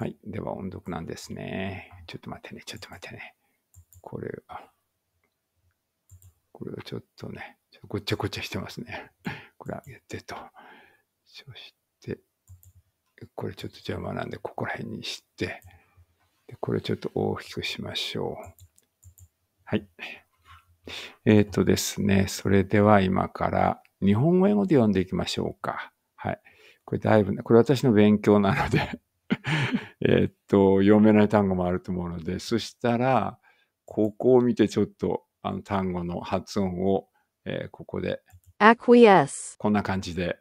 はい。では、音読なんですね。ちょっと待ってね、ちょっと待ってね。これは、これをちょっとね、ちょっとごっちゃごっちゃしてますね。これ上げてと。そして、これちょっと邪魔なんで、ここら辺にして、でこれちょっと大きくしましょう。はい。えっ、ー、とですね、それでは今から日本語英語で読んでいきましょうか。はい。これだいぶね、これ私の勉強なので えっと、読めない単語もあると思うので、そしたら、ここを見てちょっと、あの単語の発音を、えー、ここで。こんな感じで、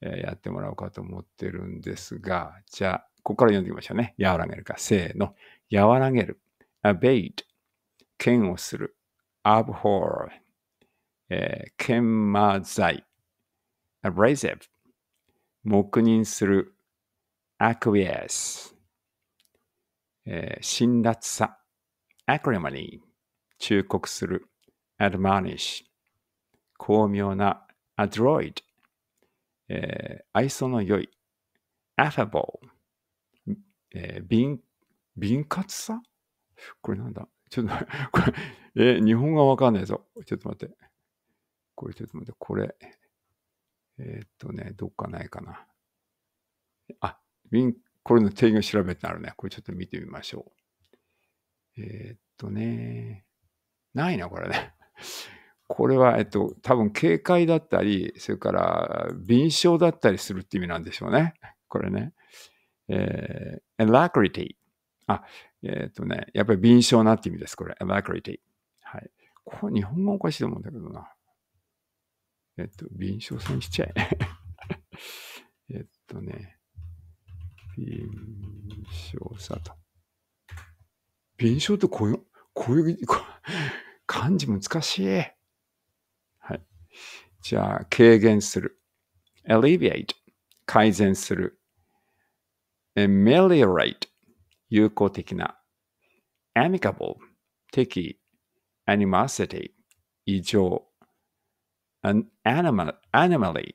えー、やってもらおうかと思ってるんですが、じゃあ、ここから読んでみましょうね。和らげるか。せーの。和らげる。abate。剣をする。abhor。えー、研磨剤。abrasive。黙認する。acquiesce、えー、辛辣さ acrimony 忠告する admonish 巧妙な adroit、えー、愛想の良い affable、えー、敏敏活さこれなんだちょっと これ、えー、日本語わかんないぞ。ちょっと待って。これちょっと待って。これ。えー、っとね、どっかないかな。あ、これの定義を調べてあるね。これちょっと見てみましょう。えー、っとね、ないな、これね。これは、えっと、多分警戒だったり、それから敏症だったりするって意味なんでしょうね。これね。えー、alacrity。あ、えー、っとね、やっぱり敏症なって意味です、これ。alacrity。はい。これ日本語おかしいと思うんだけどな。えっと、敏症さんにしちゃえ。えっとね。敏昇さと。敏昇っこういう、こういう、漢字難しい。はい。じゃあ、軽減する。alleviate。改善する。ameliorate。有効的な。amicable。敵。animosity。異常。an animal, a n i m a l l y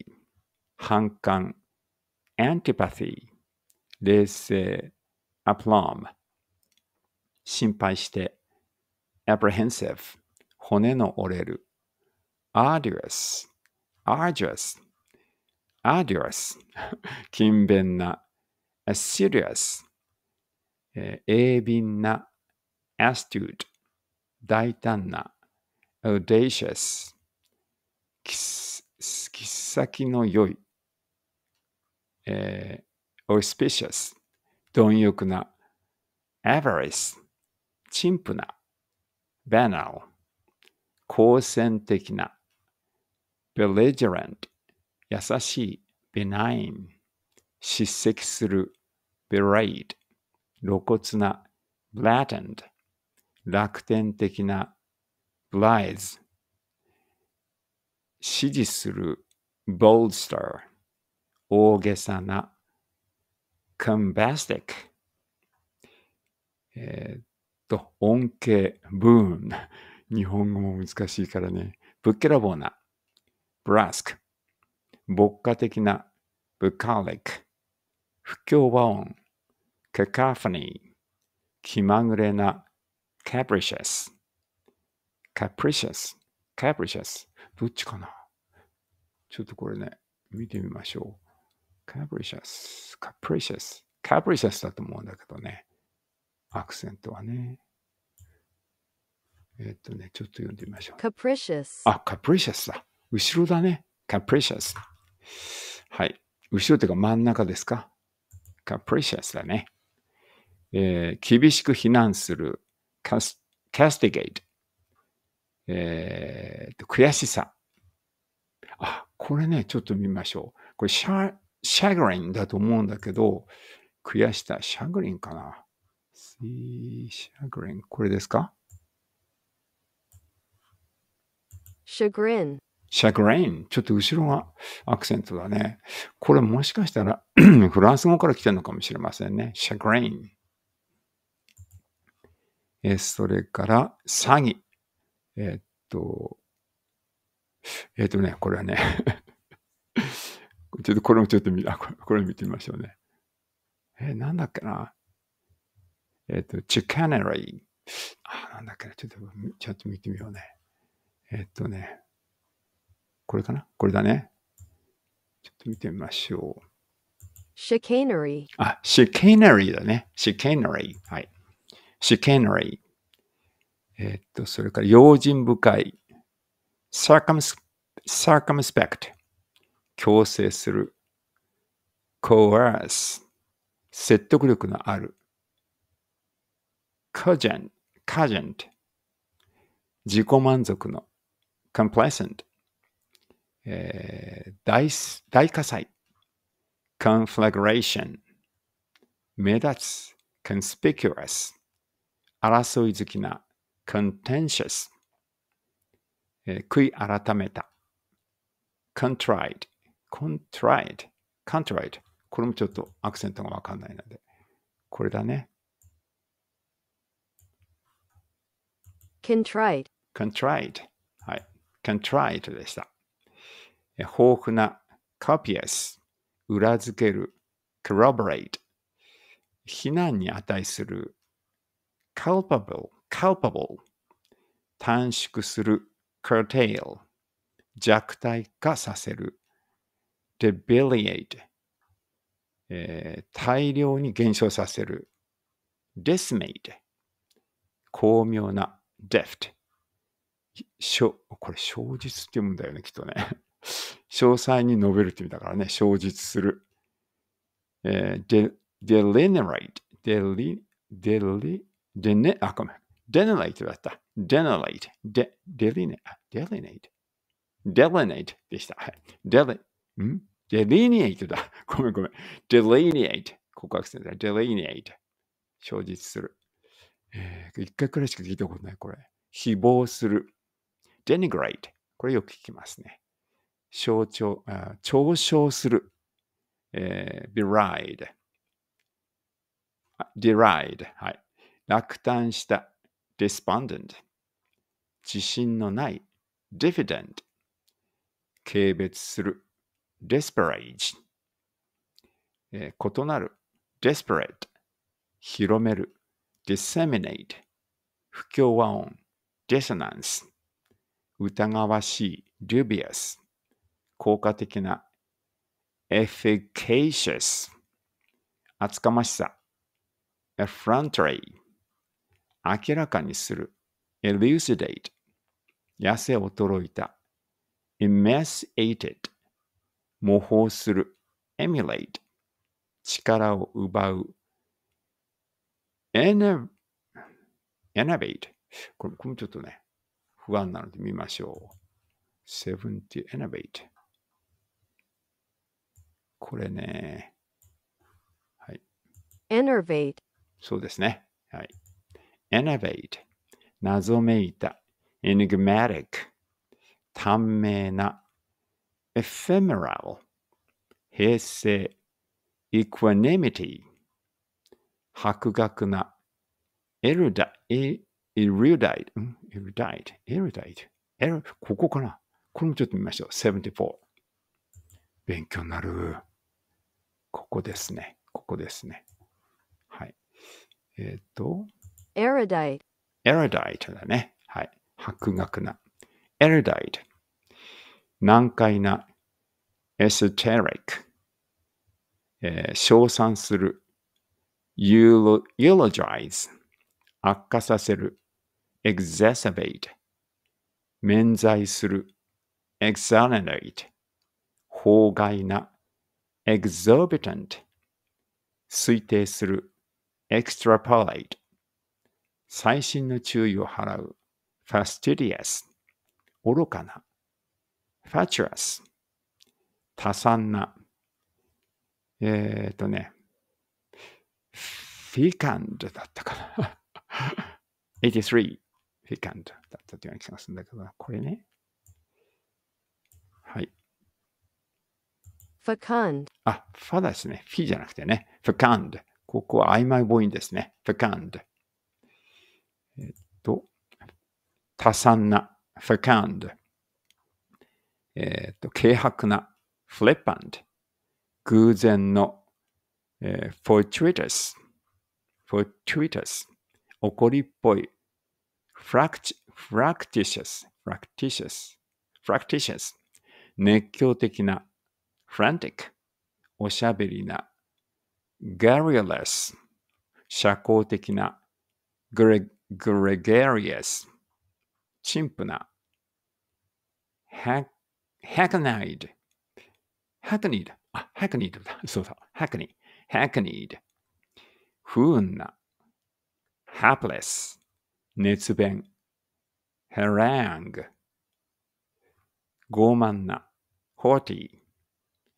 反感。antipathy。冷静 aplomb 心配して apprehensive 骨の折れる arduous arduous arduous 勤勉な serious 鋭敏な astute 大胆な audacious 切っ先の良い、えー auspicious 貪欲な avarice 陳腐な banal 好戦的な belligerent 優しい benign 叱責する berate 露骨な blatant 楽天的な blithe 支持する bolster 大げさなコ o m b a s t i c えっと、恩恵、ブーン。日本語も難しいからね。ぶっけらぼうな。ブラスク。牧歌的な。ブカーリック。不協和音。カカフォニー。気まぐれな。カプリシャス。カプリシャス。カプリシャス。どっちかなちょっとこれね、見てみましょう。capricious, capricious, capricious だと思うんだけどね。アクセントはね。えっとね、ちょっと読んでみましょう。capricious。あ、capricious だ。後ろだね。capricious。はい。後ろというか真ん中ですか。capricious だね。えー、厳しく非難する。castigate。えー、と、悔しさ。あ、これね、ちょっと見ましょう。これ、シャシャグリンだと思うんだけど、悔しさ、シャグリンかな。シャグリン、これですかシャグリン。シャグリン。ちょっと後ろがアクセントだね。これもしかしたら フランス語から来てるのかもしれませんね。シャグリン。えそれから、詐欺。えー、っと、えー、っとね、これはねちょっとこれもちょっと見、あ、これ見てみましょうね。えー、なんだっけな。えっ、ー、と、チカネリー。あ、なんだっけな。ちょっと、ちょっと見てみようね。えっ、ー、とね。これかなこれだね。ちょっと見てみましょう。シ h i c a n あ、シ h i c a r y だね。シ h i c a n r y はい。シ h i c a n r y えっと、それから用心深い。c i r サーカムスペク t 強制する。coerce 説得力のある。cogent, cogent 自己満足の。complacent、えー、大大火災。conflagration 目立つ。conspicuous 争い好きな。contentious 悔い改めた。contrite contrite。contrite。これもちょっとアクセントがわかんないので。これだね。contrite。contrite。はい。contrite でした。豊富な copious。裏付ける corroborate。非難に値する culpable。culpable。短縮する curtail。弱体化させる debiliate、えー、大量に減少させる decimate 巧妙な deft これ、小実って読むんだよね、きっとね。詳細に述べるって意味だからね、小実する。えー、delineate, deli, deli, dene, あ、ごめん。delineate だった。delineate, de, deline, delinate, delinate でした。はい。ん ?delineate だ。ごめんごめん。delineate。告白するんだ。delineate。生じする。えー、一回くらいしか聞いたことない、これ。誹謗する。denigrate。これよく聞きますね。象徴、嘲笑する。えー、beride。deride。はい。落胆した。despondent。自信のない。diffident。軽蔑する。desperate、えー、異なる desperate 広める disseminate 不協和音 dissonance 疑わしい dubious 効果的な efficacious 厚かましさ effrontery 明らかにする elucidate 痩せ衰えた emaciated 模倣する。emulate。力を奪う。innovate。これこれもちょっとね、不安なので見ましょう。70 innovate。これね。はい。innovate。そうですね。はい。innovate。謎めいた。enigmatic。短命な。ephemeral 平成 equanimity 博学なエルダ、d エルダイ、r u d i t e e r u d エルここかなこれもちょっと見ましょう。74。勉強になる。ここですね。ここですね。はい。えっ、と。エラダイエラダイトだね。はい。博学な。エルダイ難解なエステリック、えー、称賛する、ユーロ、ユーロジャイズ、悪化させる、exacerbate、免罪する、exonerate、法外な、exorbitant、推定する、extrapolate、最新の注意を払う、fastidious、愚かな、fatuous 多産な。えっ、ー、とね、fecund だったかな。83 fecund だったというような気がするんだけど、これね。はい。fecund。あ、ファダですね。フィじゃなくてね。fecund。ここは曖昧母音ですね。fecund。えっと、多産な。fecund。えっ、ー、と、軽薄な、フレッパンド、偶然の、えー、フォーチュイタス、フォーチュイタス、怒りっぽい、フラクチ、フラクティシャス、フラクティシャス、フラクティシャス、熱狂的な、フランティック、おしゃべりな、garrulous、社交的な、グレ、グレガリアス、陳腐な、ハッ hackneyed。hackneyed。あ、hackneyed だ。そうそう。hackney。hackneyed。不運な。hapless。熱弁。harangue。傲慢な。haughty。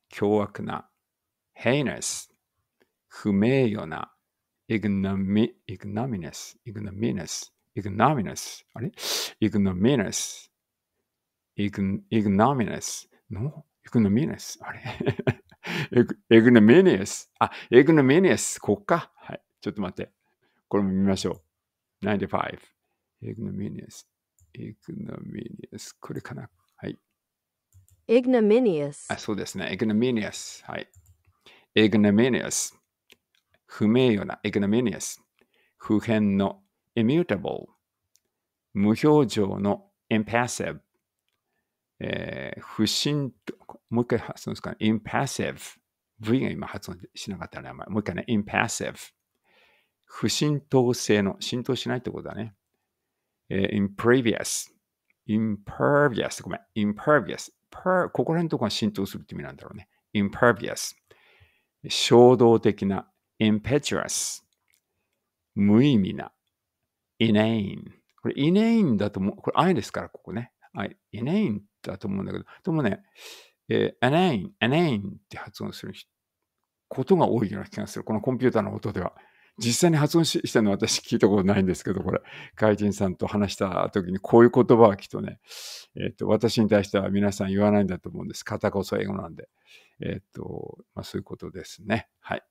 凶悪な。heinous。不名誉な。ignominious。ignominious。ignominious。あれ ignominious。ignominious. No? ignominious. あれ ignominious. あ、ignominious. こっか。はい。ちょっと待って。これも見ましょう。95。ignominious. ignominious. これかな。はい。ignominious. あ、そうですね。ignominious. はい。ignominious。不名誉な。ignominious。不変の。immutable。無表情の。impassive。えー、不信、もう一回発音ですか、ね、impassive。V が今発音しなかったね。もう一回ね、impassive。不浸透性の、浸透しないってことだね。えー、impervious。impervious。ごめん。impervious。per、ここら辺のところが浸透するって意味なんだろうね。impervious。衝動的な。impetuous。無意味な。inane。これ inane だともう、これ愛ですから、ここね。i い、イネイだと思うんだけど、でもね、えー、アネイン、アネインって発音することが多いような気がする。このコンピューターの音では。実際に発音したの私聞いたことないんですけど、これ、外人さんと話した時にこういう言葉はきっとね、えっ、と、私に対しては皆さん言わないんだと思うんです。片こそ英語なんで。えっ、と、まあそういうことですね。はい。